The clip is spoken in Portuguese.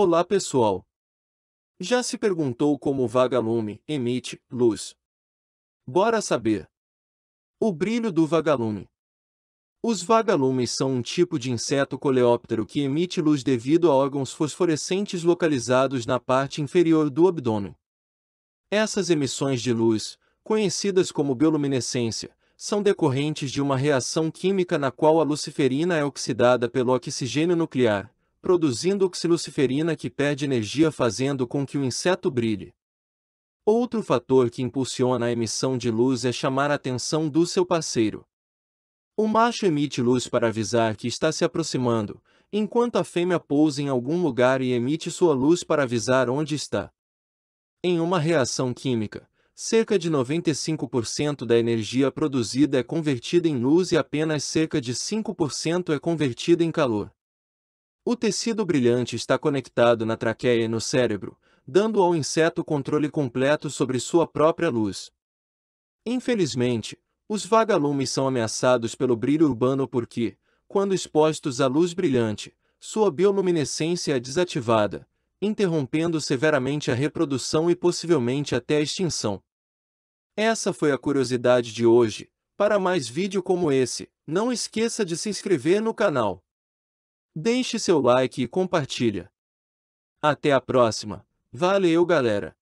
Olá pessoal! Já se perguntou como o vagalume emite luz? Bora saber! O brilho do vagalume. Os vagalumes são um tipo de inseto coleóptero que emite luz devido a órgãos fosforescentes localizados na parte inferior do abdômen. Essas emissões de luz, conhecidas como bioluminescência, são decorrentes de uma reação química na qual a luciferina é oxidada pelo oxigênio nuclear, produzindo oxiluciferina que perde energia fazendo com que o inseto brilhe. Outro fator que impulsiona a emissão de luz é chamar a atenção do seu parceiro. O macho emite luz para avisar que está se aproximando, enquanto a fêmea pousa em algum lugar e emite sua luz para avisar onde está. Em uma reação química, cerca de 95% da energia produzida é convertida em luz e apenas cerca de 5% é convertida em calor. O tecido brilhante está conectado na traqueia e no cérebro, dando ao inseto controle completo sobre sua própria luz. Infelizmente, os vagalumes são ameaçados pelo brilho urbano porque, quando expostos à luz brilhante, sua bioluminescência é desativada, interrompendo severamente a reprodução e possivelmente até a extinção. Essa foi a curiosidade de hoje. Para mais vídeo como esse, não esqueça de se inscrever no canal. Deixe seu like e compartilha. Até a próxima. Valeu, galera!